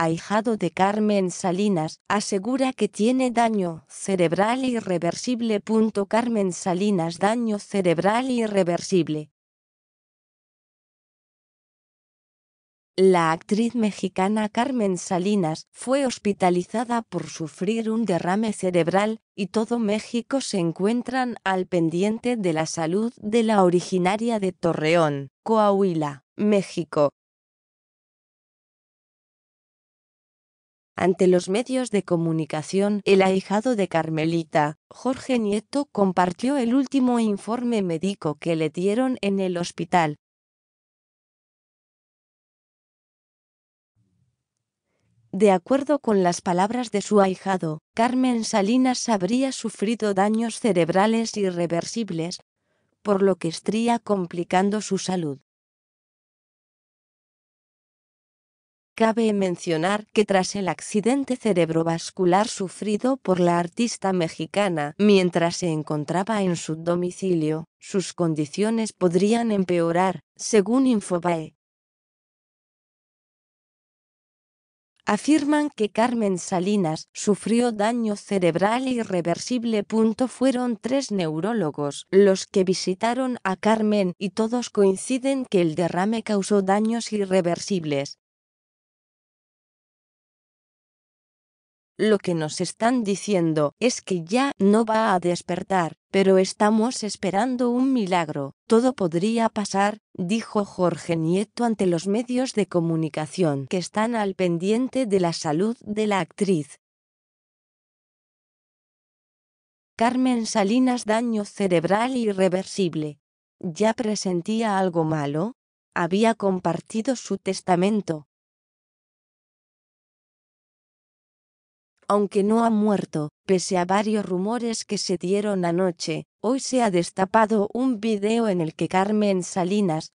ahijado de Carmen Salinas, asegura que tiene daño cerebral irreversible. Carmen Salinas Daño cerebral irreversible. La actriz mexicana Carmen Salinas fue hospitalizada por sufrir un derrame cerebral, y todo México se encuentran al pendiente de la salud de la originaria de Torreón, Coahuila, México, Ante los medios de comunicación, el ahijado de Carmelita, Jorge Nieto, compartió el último informe médico que le dieron en el hospital. De acuerdo con las palabras de su ahijado, Carmen Salinas habría sufrido daños cerebrales irreversibles, por lo que estría complicando su salud. Cabe mencionar que tras el accidente cerebrovascular sufrido por la artista mexicana mientras se encontraba en su domicilio, sus condiciones podrían empeorar, según Infobae. Afirman que Carmen Salinas sufrió daño cerebral irreversible. Fueron tres neurólogos los que visitaron a Carmen y todos coinciden que el derrame causó daños irreversibles Lo que nos están diciendo es que ya no va a despertar, pero estamos esperando un milagro. Todo podría pasar, dijo Jorge Nieto ante los medios de comunicación que están al pendiente de la salud de la actriz. Carmen Salinas daño cerebral irreversible. ¿Ya presentía algo malo? Había compartido su testamento, aunque no ha muerto, pese a varios rumores que se dieron anoche, hoy se ha destapado un video en el que Carmen Salinas,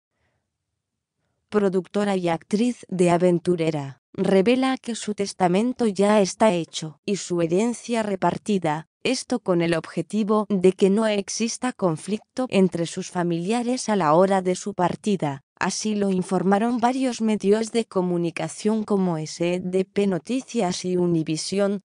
productora y actriz de Aventurera, revela que su testamento ya está hecho y su herencia repartida, esto con el objetivo de que no exista conflicto entre sus familiares a la hora de su partida. Así lo informaron varios medios de comunicación como SDP Noticias y Univisión.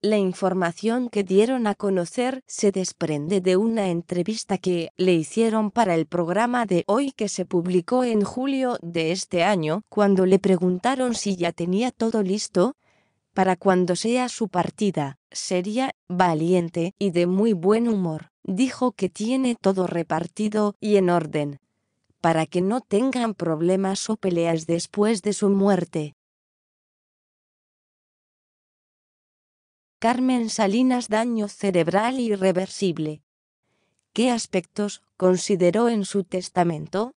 La información que dieron a conocer se desprende de una entrevista que le hicieron para el programa de hoy que se publicó en julio de este año, cuando le preguntaron si ya tenía todo listo para cuando sea su partida. Sería valiente y de muy buen humor dijo que tiene todo repartido y en orden, para que no tengan problemas o peleas después de su muerte. Carmen Salinas daño cerebral irreversible. ¿Qué aspectos consideró en su testamento?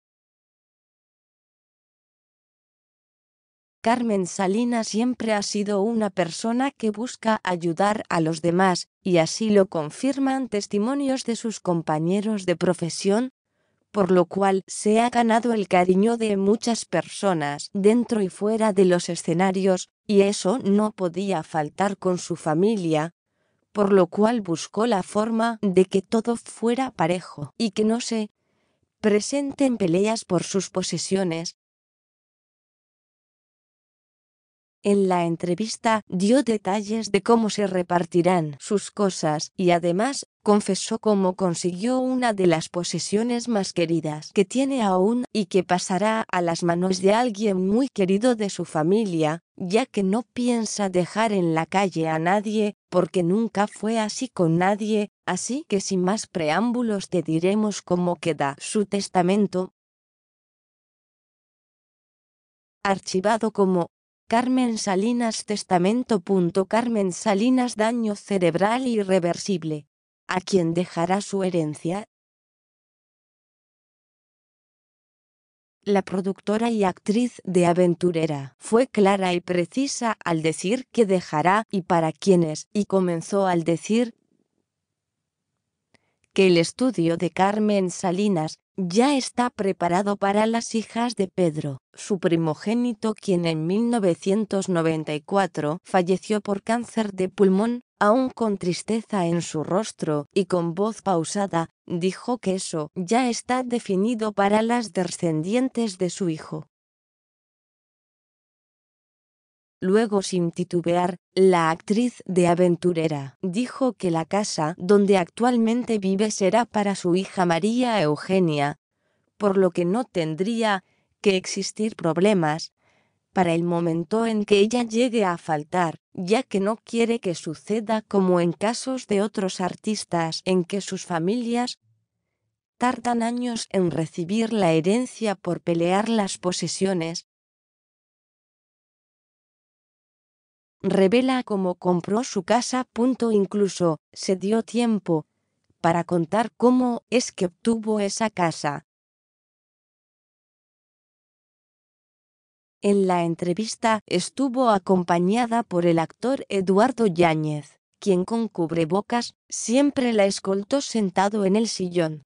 Carmen Salinas siempre ha sido una persona que busca ayudar a los demás, y así lo confirman testimonios de sus compañeros de profesión, por lo cual se ha ganado el cariño de muchas personas dentro y fuera de los escenarios, y eso no podía faltar con su familia, por lo cual buscó la forma de que todo fuera parejo y que no se presenten peleas por sus posesiones, En la entrevista dio detalles de cómo se repartirán sus cosas y además confesó cómo consiguió una de las posesiones más queridas que tiene aún y que pasará a las manos de alguien muy querido de su familia, ya que no piensa dejar en la calle a nadie, porque nunca fue así con nadie, así que sin más preámbulos te diremos cómo queda su testamento. Archivado como Carmen Salinas Testamento. Carmen Salinas Daño cerebral irreversible. ¿A quién dejará su herencia? La productora y actriz de Aventurera fue clara y precisa al decir que dejará y para quiénes, y comenzó al decir que el estudio de Carmen Salinas ya está preparado para las hijas de Pedro, su primogénito quien en 1994 falleció por cáncer de pulmón, aún con tristeza en su rostro y con voz pausada, dijo que eso ya está definido para las descendientes de su hijo. Luego sin titubear, la actriz de aventurera dijo que la casa donde actualmente vive será para su hija María Eugenia, por lo que no tendría que existir problemas para el momento en que ella llegue a faltar, ya que no quiere que suceda como en casos de otros artistas en que sus familias tardan años en recibir la herencia por pelear las posesiones, revela cómo compró su casa. Incluso se dio tiempo para contar cómo es que obtuvo esa casa. En la entrevista estuvo acompañada por el actor Eduardo Yáñez, quien con cubrebocas siempre la escoltó sentado en el sillón.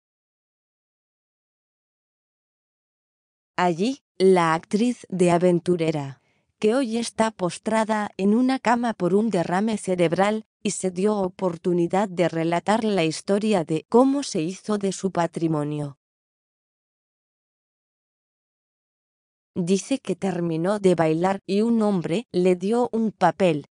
Allí, la actriz de aventurera que hoy está postrada en una cama por un derrame cerebral, y se dio oportunidad de relatar la historia de cómo se hizo de su patrimonio. Dice que terminó de bailar y un hombre le dio un papel,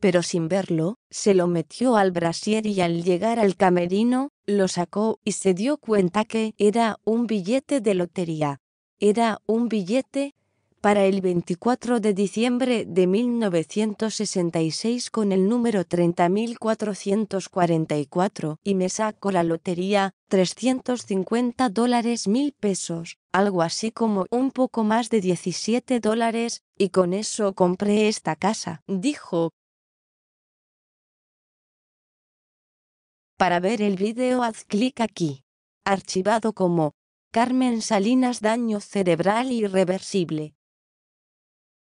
pero sin verlo, se lo metió al brasier y al llegar al camerino, lo sacó y se dio cuenta que era un billete de lotería. Era un billete para el 24 de diciembre de 1966 con el número 30.444 y me saco la lotería, 350 dólares mil pesos, algo así como un poco más de 17 dólares, y con eso compré esta casa, dijo. Para ver el vídeo haz clic aquí. Archivado como Carmen Salinas Daño Cerebral Irreversible.